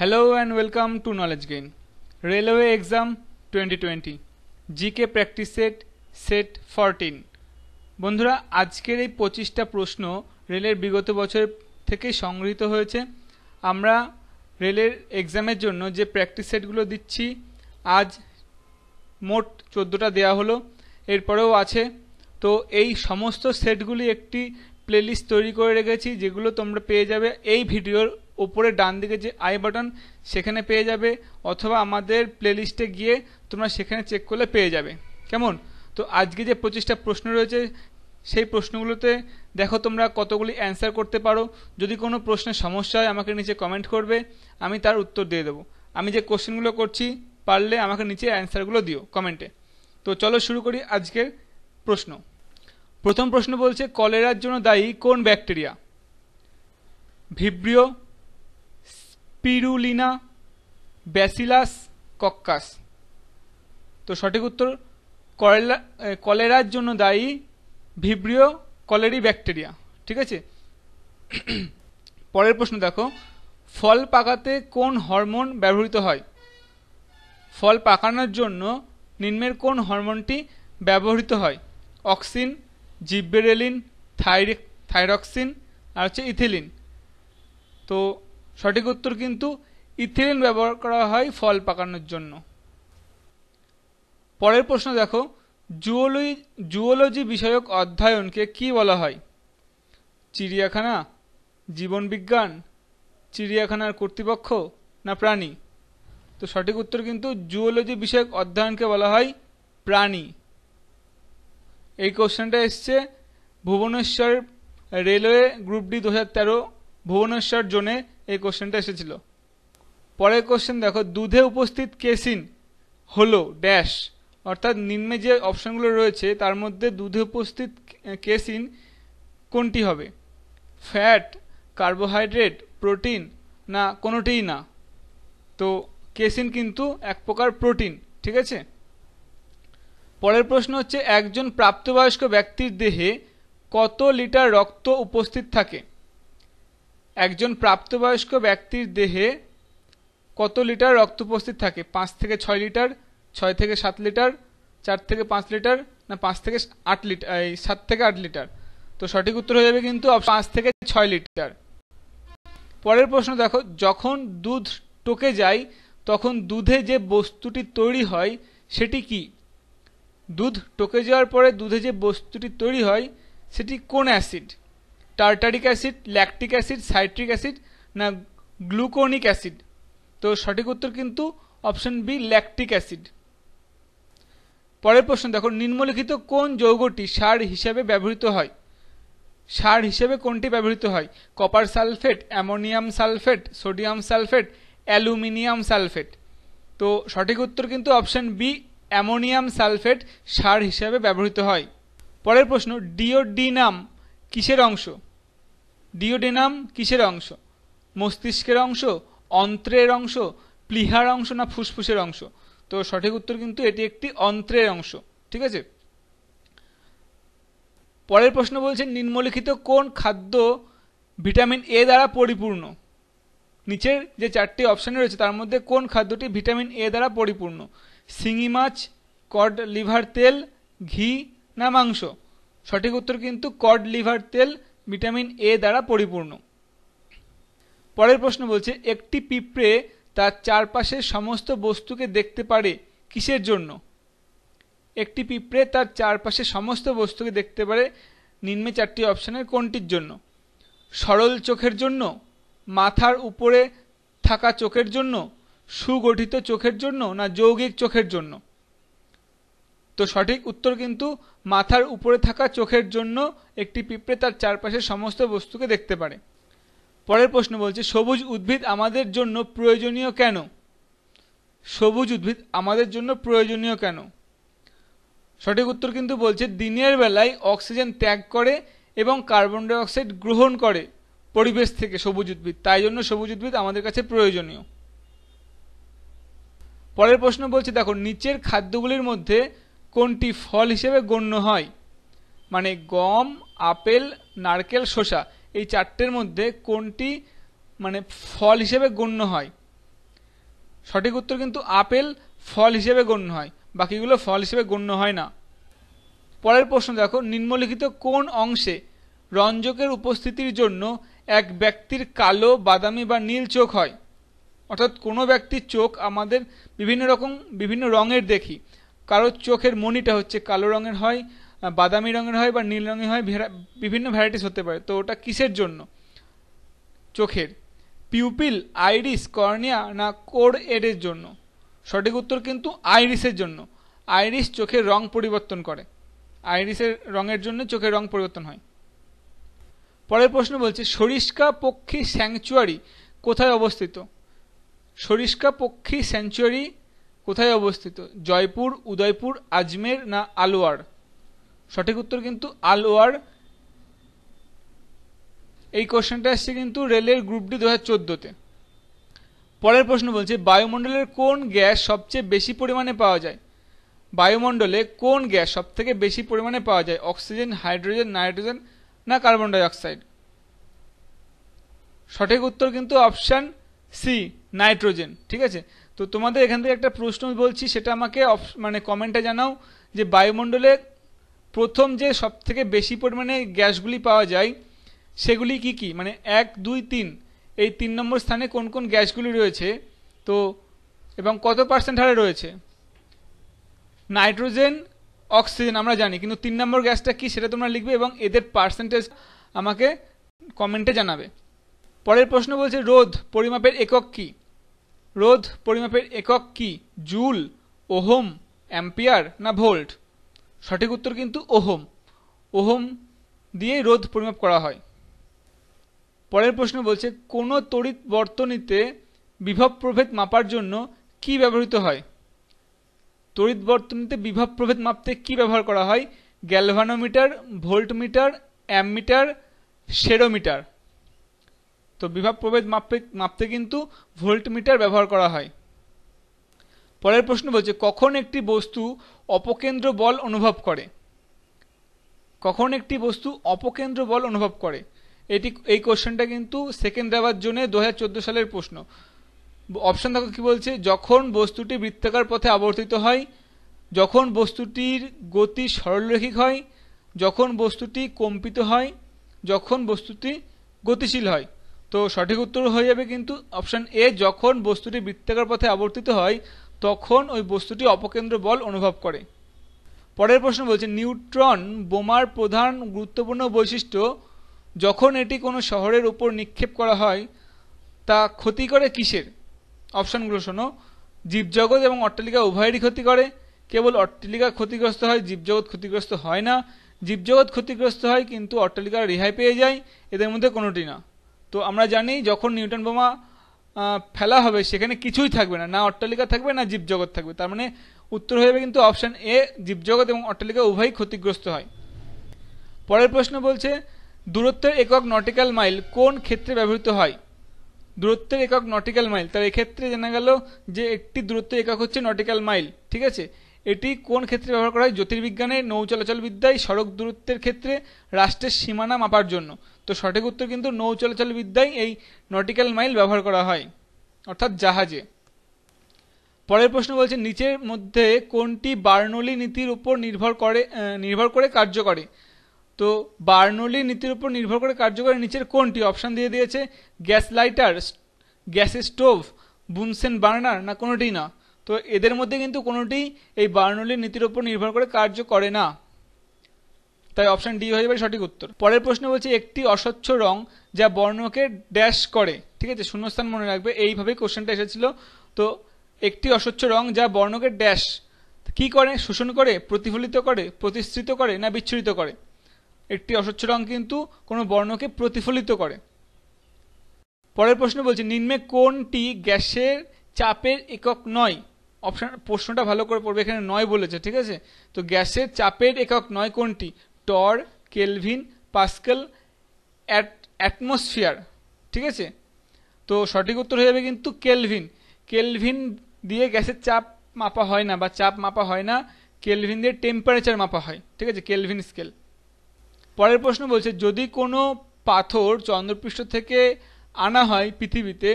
Hello Hello and welcome to Knowledge Gain. Railway twenty 2020 GK practice set set fourteen বন্ধুরা আজকের এই পঁচিশটা প্রশ্ন রেলের বিগত বছর থেকে সংগৃহীত হয়েছে আমরা রেলের এক্সামের জন্য যে প্র্যাকটিস সেটগুলো দিচ্ছি আজ মোট চোদ্দোটা দেওয়া হলো এরপরেও আছে তো এই সমস্ত সেটগুলি একটি প্লেলিস্ট তৈরি করে রেখেছি যেগুলো তোমরা পেয়ে যাবে এই ভিডিওর ওপরে ডান দিকে যে আই বাটন সেখানে পেয়ে যাবে অথবা আমাদের প্লেলিস্টে গিয়ে তোমরা সেখানে চেক করলে পেয়ে যাবে কেমন তো আজকে যে পঁচিশটা প্রশ্ন রয়েছে সেই প্রশ্নগুলোতে দেখো তোমরা কতগুলি অ্যান্সার করতে পারো যদি কোনো প্রশ্নের সমস্যা হয় আমাকে নিচে কমেন্ট করবে আমি তার উত্তর দিয়ে দেবো আমি যে কোশ্চেনগুলো করছি পারলে আমাকে নিচে অ্যান্সারগুলো দিও কমেন্টে তো চলো শুরু করি আজকের প্রশ্ন প্রথম প্রশ্ন বলছে কলেরার জন্য দায়ী কোন bacteria vibrio spirulina bacillus coccus তো সঠিক উত্তর কলেরার জন্য দায়ী ভিব্রিও কলেরি ব্যাকটেরিয়া ঠিক আছে পরের প্রশ্ন দেখো ফল পাকাতে কোন হরমোন ব্যবহৃত হয় ফল পাকানোর জন্য নিম্নের কোন হরমোনটি ব্যবহৃত হয় অক্সিন জিব্বেরেলিন থাইরে থাইরক্সিন আর হচ্ছে ইথিলিন তো সঠিক উত্তর কিন্তু ইথিলিন ব্যবহার করা হয় ফল পাকানোর জন্য পরের প্রশ্ন দেখো জুওলজি জুওলজি বিষয়ক অধ্যয়নকে কি বলা হয় চিড়িয়াখানা জীবনবিজ্ঞান চিড়িয়াখানার কর্তৃপক্ষ না প্রাণী তো সঠিক উত্তর কিন্তু জুওলজি বিষয়ক অধ্যয়নকে বলা হয় প্রাণী এই কোশ্চেনটা এসছে ভুবনেশ্বর রেলওয়ে গ্রুপ ডি দু হাজার তেরো ভুবনেশ্বর জোনে এই কোশ্চেনটা এসেছিল পরের কোশ্চেন দেখো দুধে উপস্থিত কেসিন হলো ড্যাশ অর্থাৎ নিম্নে যে অপশনগুলো রয়েছে তার মধ্যে দুধে উপস্থিত কেসিন কোনটি হবে ফ্যাট কার্বোহাইড্রেট প্রোটিন না কোনোটিই না তো কেসিন কিন্তু এক প্রকার প্রোটিন ঠিক আছে পরের প্রশ্ন হচ্ছে একজন প্রাপ্তবয়স্ক ব্যক্তির দেহে কত লিটার রক্ত উপস্থিত থাকে একজন প্রাপ্তবয়স্ক ব্যক্তির দেহে কত লিটার রক্ত উপস্থিত থাকে পাঁচ থেকে ছয় লিটার ছয় থেকে সাত লিটার চার থেকে পাঁচ লিটার না পাঁচ থেকে আট লিটার এই সাত থেকে আট লিটার তো সঠিক উত্তর হয়ে যাবে কিন্তু পাঁচ থেকে ছয় লিটার পরের প্রশ্ন দেখো যখন দুধ টোকে যায় তখন দুধে যে বস্তুটি তৈরি হয় সেটি কি দুধ টোকে যাওয়ার পরে দুধে যে বস্তুটি তৈরি হয় সেটি কোন acid tartaric acid lactic acid citric acid না গ্লুকোনিক অ্যাসিড তো সঠিক উত্তর কিন্তু অপশন বি ল্যাকটিক অ্যাসিড পরের প্রশ্ন দেখো নিম্নলিখিত কোন যৌগটি সার হিসেবে ব্যবহৃত হয় সার হিসেবে কোনটি ব্যবহৃত হয় copper sulphate ammonium sulphate sodium sulphate aluminium sulphate তো সঠিক উত্তর কিন্তু অপশন বি অ্যামোনিয়াম সালফেট সার হিসেবে ব্যবহৃত হয় পরের প্রশ্ন ডিওডিনাম কিসের অংশ ডিওডেনাম কিসের অংশ মস্তিষ্কের অংশ অন্ত্রের অংশ প্লিহার অংশ না ফুসফুসের অংশ তো সঠিক উত্তর কিন্তু এটি একটি অন্ত্রের অংশ ঠিক আছে পরের প্রশ্ন বলছে নিম্নলিখিত কোন খাদ্য ভিটামিন এ দ্বারা পরিপূর্ণ নিচের যে চারটি অপশানে রয়েছে তার মধ্যে কোন খাদ্যটি ভিটামিন এ দ্বারা পরিপূর্ণ শিঙি মাছ কড লিভার তেল ঘি না মাংস সঠিক উত্তর কিন্তু কড লিভার তেল ভিটামিন এ দ্বারা পরিপূর্ণ পরের প্রশ্ন বলছে একটি পিঁপড়ে তার চারপাশের সমস্ত বস্তুকে দেখতে পারে কিসের জন্য একটি পিঁপড়ে তার চারপাশে সমস্ত বস্তুকে দেখতে পারে নিম্নে চারটি অপশানের কোনটির জন্য সরল চোখের জন্য মাথার উপরে থাকা চোখের জন্য সুগঠিত চোখের জন্য না যৌগিক চোখের জন্য তো সঠিক উত্তর কিন্তু মাথার উপরে থাকা চোখের জন্য একটি পিঁপড়ে তার চারপাশের সমস্ত বস্তুকে দেখতে পারে পরের প্রশ্ন বলছে সবুজ উদ্ভিদ আমাদের জন্য প্রয়োজনীয় কেন সবুজ উদ্ভিদ আমাদের জন্য প্রয়োজনীয় কেন সঠিক উত্তর কিন্তু বলছে দিনের বেলায় অক্সিজেন ত্যাগ করে এবং কার্বন ডাইঅক্সাইড গ্রহণ করে পরিবেশ থেকে সবুজ উদ্ভিদ তাই জন্য সবুজ উদ্ভিদ আমাদের কাছে প্রয়োজনীয় পরের প্রশ্ন বলছে দেখো নিচের খাদ্যগুলির মধ্যে কোনটি ফল হিসেবে গণ্য হয় মানে গম আপেল নারকেল শসা এই চারটের মধ্যে কোনটি মানে ফল হিসেবে গণ্য হয় সঠিক উত্তর কিন্তু আপেল ফল হিসেবে গণ্য হয় বাকিগুলো ফল হিসেবে গণ্য হয় না পরের প্রশ্ন দেখো নিম্নলিখিত কোন অংশে রঞ্জকের উপস্থিতির জন্য এক ব্যক্তির কালো বাদামি বা নীল চোখ হয় অর্থাৎ কোনো ব্যক্তির চোখ আমাদের বিভিন্ন রকম বিভিন্ন রঙের দেখি কারোর চোখের মনিটা হচ্ছে কালো রঙের হয় বাদামি রঙের হয় বা নীল রঙের হয় বিভিন্ন ভ্যারাইটিস হতে পারে তো ওটা কিসের জন্য চোখের পিউপিল আইরিস কর্নিয়া না কোর এডের জন্য সঠিক উত্তর কিন্তু আইরিসের জন্য আইরিস চোখের রং পরিবর্তন করে আইরিসের রঙের জন্য চোখের রং পরিবর্তন হয় পরের প্রশ্ন বলছে সরিষ্কা পক্ষী স্যাংচুয়ারি কোথায় অবস্থিত সরিষ্কা পক্ষী স্যাংচুয়ারি কোথায় অবস্থিত জয়পুর উদয়পুর আজমের না আলোয়ার সঠিক উত্তর কিন্তু আলোয়ার এই কোশ্চেনটা আসছে কিন্তু রেলের গ্রুপ ডি দু হাজার পরের প্রশ্ন বলছে বায়ুমণ্ডলের কোন গ্যাস সবচেয়ে বেশি পরিমাণে পাওয়া যায় বায়ুমণ্ডলে কোন গ্যাস সব থেকে বেশি পরিমাণে পাওয়া যায় অক্সিজেন হাইড্রোজেন নাইট্রোজেন না কার্বন ডাইঅক্সাইড সঠিক উত্তর কিন্তু অপশান সি নাইট্রোজেন ঠিক আছে তো তোমাদের এখান থেকে একটা প্রশ্ন বলছি সেটা আমাকে মানে কমেন্টে জানাও যে বায়ুমণ্ডলে প্রথম যে সব থেকে বেশি পরিমাণে গ্যাসগুলি পাওয়া যায় সেগুলি কি কি মানে এক দুই তিন এই তিন নম্বর স্থানে কোন কোন গ্যাসগুলি রয়েছে তো এবং কত পার্সেন্ট হারে রয়েছে নাইট্রোজেন অক্সিজেন আমরা জানি কিন্তু তিন নম্বর গ্যাসটা কি সেটা তোমরা লিখবে এবং এদের পার্সেন্টেজ আমাকে কমেন্টে জানাবে পরের প্রশ্ন বলছে রোধ পরিমাপের একক কী রোধ পরিমাপের একক কি জুল ওহম অ্যাম্পিয়ার না ভোল্ট সঠিক উত্তর কিন্তু ওহম ওহম দিয়েই রোধ পরিমাপ করা হয় পরের প্রশ্ন বলছে কোন তড়িৎ বর্তনীতে বিভব প্রভেদ মাপার জন্য কি ব্যবহৃত হয় তড়িৎ বর্তনীতে বিভব প্রভেদ মাপতে কি ব্যবহার করা হয় গ্যালভানোমিটার ভোল্টমিটার অ্যামমিটার সেরোমিটার তো বিভব প্রভেদ মাপতে মাপতে কিন্তু ভোল্টমিটার ব্যবহার করা হয় পরের প্রশ্ন বলছে কখন একটি বস্তু অপকেন্দ্র বল অনুভব করে কখন একটি বস্তু অপকেন্দ্র বল অনুভব করে এটি এই কোশ্চেনটা কিন্তু সেকেন্ড দেওয়ার জন্য দু হাজার সালের প্রশ্ন অপশন দেখো কি বলছে যখন বস্তুটি বৃত্তাকার পথে আবর্তিত হয় যখন বস্তুটির গতি সরলরৈখিক হয় যখন বস্তুটি কম্পিত হয় যখন বস্তুটি গতিশীল হয় তো সঠিক উত্তর হয়ে যাবে কিন্তু অপশান এ যখন বস্তুটি বৃত্তাকার পথে আবর্তিত হয় তখন ওই বস্তুটি অপকেন্দ্র বল অনুভব করে পরের প্রশ্ন বলছে নিউট্রন বোমার প্রধান গুরুত্বপূর্ণ বৈশিষ্ট্য যখন এটি কোনো শহরের উপর নিক্ষেপ করা হয় তা ক্ষতি করে কিসের অপশানগুলো শোনো জীবজগৎ এবং অট্টালিকা উভয়েরই ক্ষতি করে কেবল অট্টালিকা ক্ষতিগ্রস্ত হয় জীবজগৎ ক্ষতিগ্রস্ত হয় না জীবজগৎ ক্ষতিগ্রস্ত হয় কিন্তু অট্টালিকা রেহাই পেয়ে যায় এদের মধ্যে কোনোটি না তো আমরা জানি যখন নিউটন বোমা ফেলা হবে সেখানে কিছুই থাকবে না না অট্টালিকা থাকবে না জীবজগৎ থাকবে তার মানে উত্তর হয়ে যাবে কিন্তু অপশান এ জীবজগৎ এবং অট্টালিকা উভয়ই ক্ষতিগ্রস্ত হয় পরের প্রশ্ন বলছে দূরত্বের একক নটিক্যাল মাইল কোন ক্ষেত্রে ব্যবহৃত হয় দূরত্বের একক নটিক্যাল মাইল তার এক্ষেত্রে জানা গেল যে একটি দূরত্ব একক হচ্ছে নটিক্যাল মাইল ঠিক আছে এটি কোন ক্ষেত্রে ব্যবহার করা হয় জ্যোতির্বিজ্ঞানে নৌ চলাচল বিদ্যায় সড়ক দূরত্বের ক্ষেত্রে রাষ্ট্রের সীমানা মাপার জন্য তো সঠিক উত্তর কিন্তু নৌ চলাচল বিদ্যায় এই নটিক্যাল মাইল ব্যবহার করা হয় অর্থাৎ জাহাজে পরের প্রশ্ন বলছে নিচের মধ্যে কোনটি বার্নলি নীতির উপর নির্ভর করে নির্ভর করে কার্য করে তো বার্নলি নীতির উপর নির্ভর করে কার্য করে নিচের কোনটি অপশান দিয়ে দিয়েছে গ্যাস লাইটার গ্যাসের স্টোভ বুনসেন বার্নার না কোনোটি না তো এদের মধ্যে কিন্তু কোনোটি এই বার্নলির নীতির উপর নির্ভর করে কার্য করে না তাই অপশান ডি হয়ে যাবে সঠিক উত্তর পরের প্রশ্ন বলছে একটি অস্বচ্ছ রং যা বর্ণকে ড্যাশ করে ঠিক আছে শূন্যস্থান মনে রাখবে এইভাবে কোশ্চেনটা এসেছিল তো একটি অস্বচ্ছ রং যা বর্ণকে ড্যাশ কি করে শোষণ করে প্রতিফলিত করে প্রতিষ্ঠিত করে না বিচ্ছুরিত করে একটি অস্বচ্ছ রং কিন্তু কোনো বর্ণকে প্রতিফলিত করে পরের প্রশ্ন বলছে নিম্নে কোনটি গ্যাসের চাপের একক নয় অপশান প্রশ্নটা ভালো করে পড়বে এখানে নয় বলেছে ঠিক আছে তো গ্যাসের চাপের একক নয় কোনটি টর কেলভিন পাস্কেল অ্যাটমসফিয়ার ঠিক আছে তো সঠিক উত্তর হয়ে যাবে কিন্তু কেলভিন কেলভিন দিয়ে গ্যাসের চাপ মাপা হয় না বা চাপ মাপা হয় না কেলভিন দিয়ে টেম্পারেচার মাপা হয় ঠিক আছে কেলভিন স্কেল পরের প্রশ্ন বলছে যদি কোনো পাথর চন্দ্রপৃষ্ঠ থেকে আনা হয় পৃথিবীতে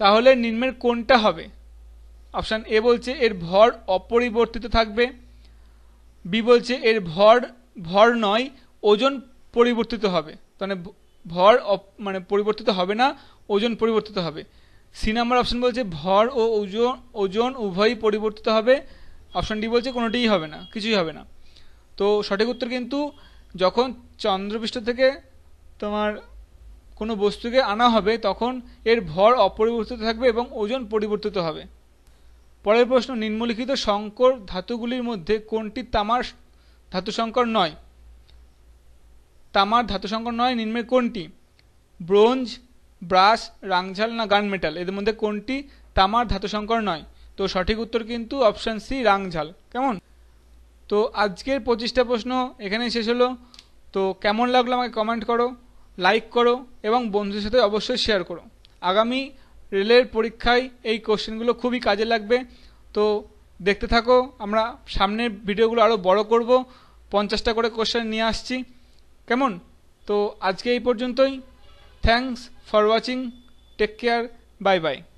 তাহলে নিম্নের কোনটা হবে অপশান এ বলছে এর ভর অপরিবর্তিত থাকবে বি বলছে এর ভর ভর নয় ওজন পরিবর্তিত হবে মানে ভর মানে পরিবর্তিত হবে না ওজন পরিবর্তিত হবে সি নাম্বার অপশান বলছে ভর ও ওজন ওজন উভয়ই পরিবর্তিত হবে অপশান ডি বলছে কোনোটিই হবে না কিছুই হবে না তো সঠিক উত্তর কিন্তু যখন চন্দ্রপৃষ্ঠ থেকে তোমার কোনো বস্তুকে আনা হবে তখন এর ভর অপরিবর্তিত থাকবে এবং ওজন পরিবর্তিত হবে পরের প্রশ্ন নিম্নলিখিত সংকর ধাতুগুলির মধ্যে কোনটি তামার ধাতু সংকর নয় তামার ধাতু সংকর নয় নিম্নের কোনটি ব্রোঞ্জ ব্রাস রাংঝাল না গান মেটাল এদের মধ্যে কোনটি তামার ধাতু সংকর নয় তো সঠিক উত্তর কিন্তু অপশান সি রাংঝাল কেমন তো আজকের পঁচিশটা প্রশ্ন এখানেই শেষ হলো তো কেমন লাগলো আমাকে কমেন্ট করো লাইক করো এবং বন্ধুদের সাথে অবশ্যই শেয়ার করো আগামী রেলের পরীক্ষায় এই কোশ্চেনগুলো খুবই কাজে লাগবে তো দেখতে থাকো আমরা সামনের ভিডিওগুলো আরও বড় করব পঞ্চাশটা করে কোশ্চেন নিয়ে আসছি কেমন তো আজকে এই পর্যন্তই thanks for watching take care bye by